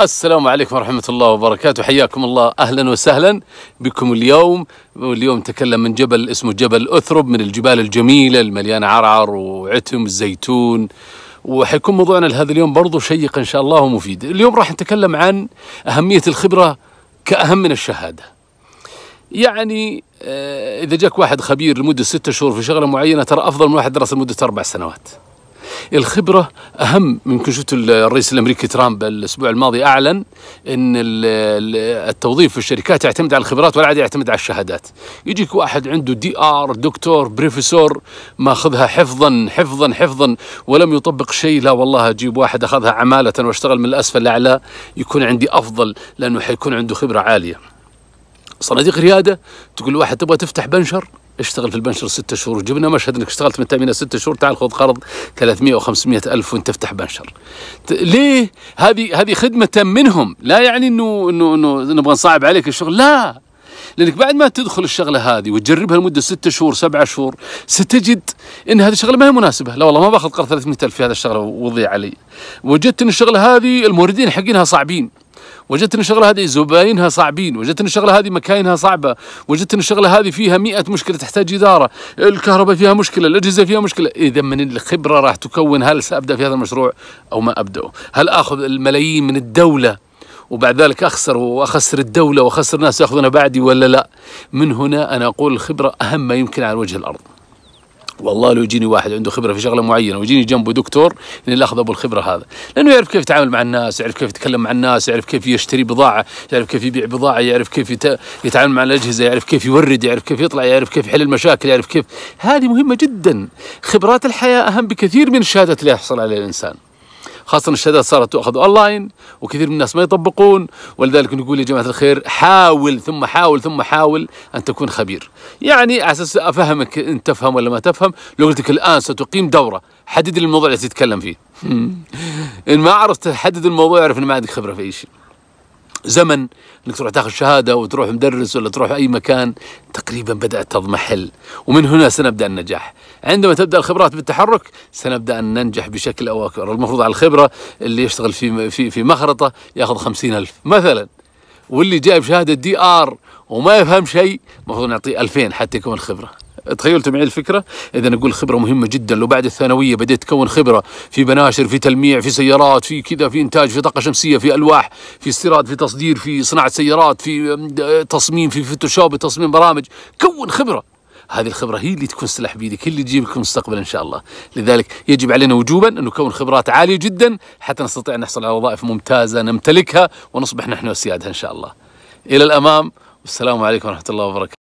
السلام عليكم ورحمة الله وبركاته حياكم الله أهلا وسهلا بكم اليوم واليوم نتكلم من جبل اسمه جبل أثرب من الجبال الجميلة المليانة عرعر وعتم الزيتون وحيكون موضوعنا لهذا اليوم برضو شيق إن شاء الله ومفيد اليوم راح نتكلم عن أهمية الخبرة كأهم من الشهادة يعني آه، إذا جاك واحد خبير لمدة ستة شهور في شغلة معينة ترى أفضل من واحد درس لمدة أربع سنوات الخبرة أهم من كشوف الرئيس الأمريكي ترامب الأسبوع الماضي أعلن أن التوظيف في الشركات يعتمد على الخبرات ولا عاد يعتمد على الشهادات يجيك واحد عنده دي آر دكتور بروفيسور ماخذها حفظا حفظا حفظا ولم يطبق شيء لا والله أجيب واحد أخذها عمالة واشتغل من الأسفل لأعلى يكون عندي أفضل لأنه حيكون عنده خبرة عالية صناديق ريادة تقول واحد تبغى تفتح بنشر اشتغل في البنشر ستة شهور وجبنا مشهد انك اشتغلت من التامينه ستة شهور تعال خذ قرض 300 و 500 الف وانت تفتح بنشر ليه هذه هذه خدمه منهم لا يعني انه انه انه نبغى نصعب عليك الشغل لا لانك بعد ما تدخل الشغله هذه وتجربها لمده ستة شهور سبعة شهور ستجد ان هذه الشغله ما هي مناسبه لا والله ما باخذ قرض 300 الف في هذا الشغله وضيع علي وجدت ان الشغله هذه الموردين حقينها صعبين وجدت ان الشغله هذه زباينها صعبين وجدت ان الشغله هذه مكاينها صعبه وجدت ان الشغله هذه فيها مئة مشكله تحتاج اداره الكهرباء فيها مشكله الاجهزه فيها مشكله اذا من الخبره راح تكون هل سابدا في هذا المشروع او ما ابداه هل اخذ الملايين من الدوله وبعد ذلك اخسر واخسر الدوله واخسر ناس ياخذونها بعدي ولا لا من هنا انا اقول الخبره اهم ما يمكن على وجه الارض والله لو يجيني واحد عنده خبره في شغله معينه ويجيني جنبه دكتور اني لا ابو الخبره هذا لانه يعرف كيف يتعامل مع الناس يعرف كيف يتكلم مع الناس يعرف كيف يشتري بضاعه يعرف كيف يبيع بضاعه يعرف كيف يتعامل مع الاجهزه يعرف كيف يورد يعرف كيف يطلع يعرف كيف يحل المشاكل يعرف كيف هذه مهمه جدا خبرات الحياه اهم بكثير من الشهادات اللي يحصل عليها الانسان خاصة الشهادات صارت تؤخذ أونلاين وكثير من الناس ما يطبقون ولذلك نقول يا جماعة الخير حاول ثم حاول ثم حاول أن تكون خبير يعني على أساس أفهمك أنت تفهم ولا ما تفهم لو قلت لك الآن ستقيم دورة حدد الموضوع اللي تتكلم فيه إن ما عرفت تحدد الموضوع أعرف أن ما عندك خبرة في أي شيء زمن انك تروح تاخذ شهاده وتروح مدرس ولا تروح اي مكان تقريبا بدات تضمحل ومن هنا سنبدا النجاح عندما تبدا الخبرات بالتحرك سنبدا ان ننجح بشكل او اخر المفروض على الخبره اللي يشتغل في في في مخرطه ياخذ خمسين ألف مثلا واللي جايب شهاده دي ار وما يفهم شيء المفروض نعطيه 2000 حتى يكون خبره تخيلتوا معي الفكره؟ اذا نقول خبره مهمه جدا لو بعد الثانويه بديت تكون خبره في بناشر في تلميع في سيارات في كذا في انتاج في طاقه شمسيه في الواح في استيراد في تصدير في صناعه سيارات في تصميم في فوتوشوب تصميم برامج كون خبره هذه الخبرة هي اللي تكون سلاح بيدك هي اللي تجيب لكم المستقبل إن شاء الله لذلك يجب علينا وجوبا أن نكون خبرات عالية جدا حتى نستطيع أن نحصل على وظائف ممتازة نمتلكها ونصبح نحن سيادها إن شاء الله إلى الأمام والسلام عليكم ورحمة الله وبركاته